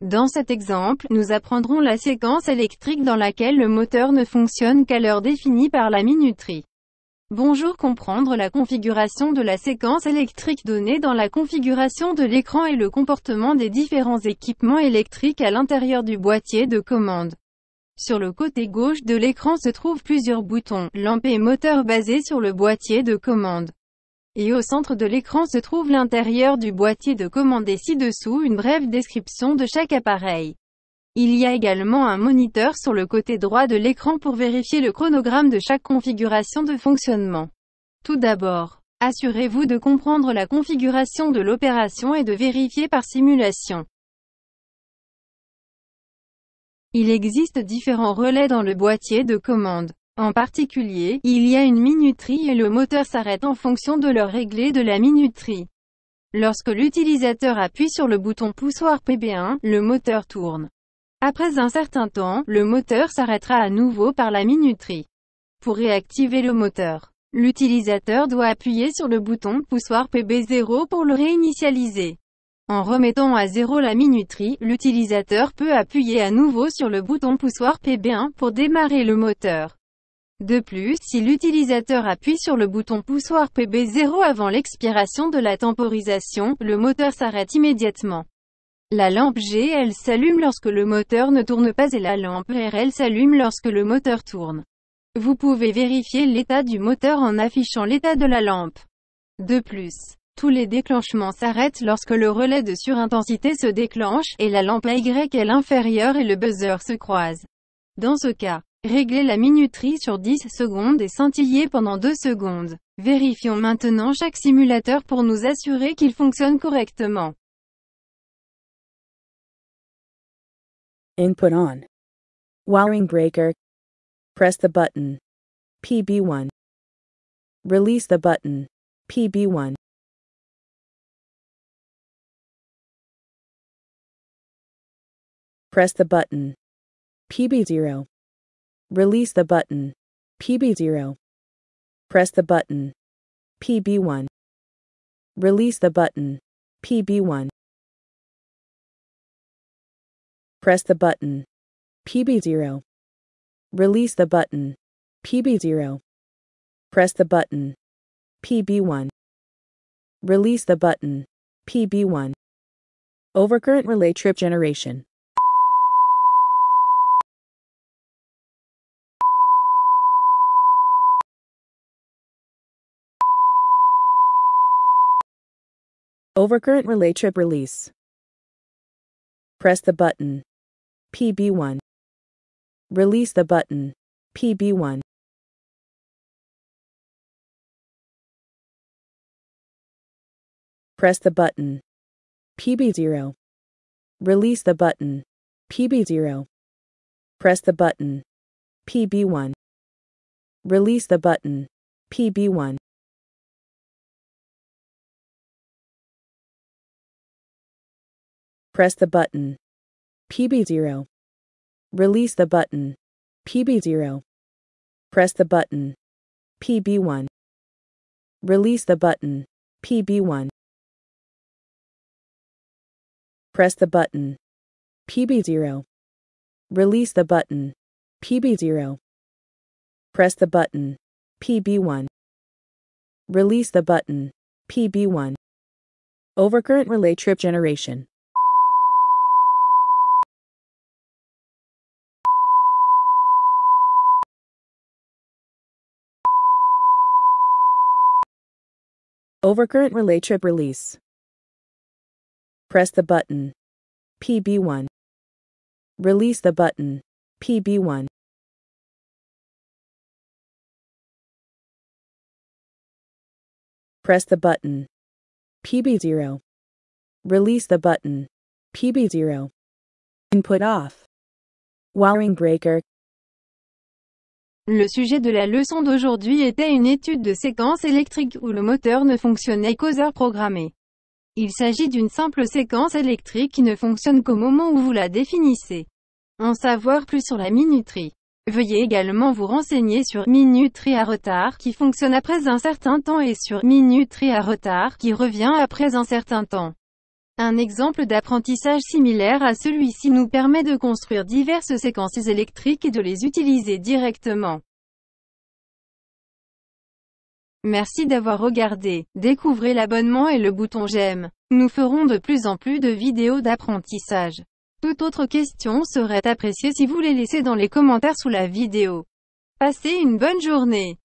Dans cet exemple, nous apprendrons la séquence électrique dans laquelle le moteur ne fonctionne qu'à l'heure définie par la minuterie. Bonjour Comprendre la configuration de la séquence électrique donnée dans la configuration de l'écran et le comportement des différents équipements électriques à l'intérieur du boîtier de commande. Sur le côté gauche de l'écran se trouvent plusieurs boutons, lampes et moteurs basés sur le boîtier de commande et au centre de l'écran se trouve l'intérieur du boîtier de commande et ci-dessous une brève description de chaque appareil. Il y a également un moniteur sur le côté droit de l'écran pour vérifier le chronogramme de chaque configuration de fonctionnement. Tout d'abord, assurez-vous de comprendre la configuration de l'opération et de vérifier par simulation. Il existe différents relais dans le boîtier de commande. En particulier, il y a une minuterie et le moteur s'arrête en fonction de leur réglée de la minuterie. Lorsque l'utilisateur appuie sur le bouton poussoir PB1, le moteur tourne. Après un certain temps, le moteur s'arrêtera à nouveau par la minuterie. Pour réactiver le moteur, l'utilisateur doit appuyer sur le bouton poussoir PB0 pour le réinitialiser. En remettant à zéro la minuterie, l'utilisateur peut appuyer à nouveau sur le bouton poussoir PB1 pour démarrer le moteur. De plus, si l'utilisateur appuie sur le bouton poussoir PB0 avant l'expiration de la temporisation, le moteur s'arrête immédiatement. La lampe G, elle s'allume lorsque le moteur ne tourne pas et la lampe RL, elle s'allume lorsque le moteur tourne. Vous pouvez vérifier l'état du moteur en affichant l'état de la lampe. De plus, tous les déclenchements s'arrêtent lorsque le relais de surintensité se déclenche, et la lampe Y YL inférieure et le buzzer se croisent. Dans ce cas, Réglez la minuterie sur 10 secondes et scintillez pendant 2 secondes. Vérifions maintenant chaque simulateur pour nous assurer qu'il fonctionne correctement. Input on. Wiring breaker. Press the button. PB1. Release the button. PB1. Press the button. PB0. Release the button. PB0. Press the button. PB1. Release the button. PB1. Press the button. PB0. Release the button. PB0. Press the button. PB1. Release the button. PB1. Overcurrent relay trip generation. Overcurrent relay trip release. Press the button. PB1. Release the button. PB1. Press the button. PB0. Release the button. PB0. Press the button. PB1. Release the button. PB1. Press the button. PB0. Release the button. PB0. Press the button. PB1. Release the button. PB1. Press the button. PB0. Release the button. PB0. Press the button. PB1. Release the button. PB1. Overcurrent relay trip generation. Overcurrent relay trip release. Press the button. PB1. Release the button. PB1. Press the button. PB0. Release the button. PB0. Input off. Wiring breaker Le sujet de la leçon d'aujourd'hui était une étude de séquence électrique où le moteur ne fonctionnait qu'aux heures programmées. Il s'agit d'une simple séquence électrique qui ne fonctionne qu'au moment où vous la définissez. En savoir plus sur la minuterie. Veuillez également vous renseigner sur minuterie à retard qui fonctionne après un certain temps et sur minuterie à retard qui revient après un certain temps. Un exemple d'apprentissage similaire à celui-ci nous permet de construire diverses séquences électriques et de les utiliser directement. Merci d'avoir regardé. Découvrez l'abonnement et le bouton j'aime. Nous ferons de plus en plus de vidéos d'apprentissage. Toute autre question serait appréciée si vous les laissez dans les commentaires sous la vidéo. Passez une bonne journée.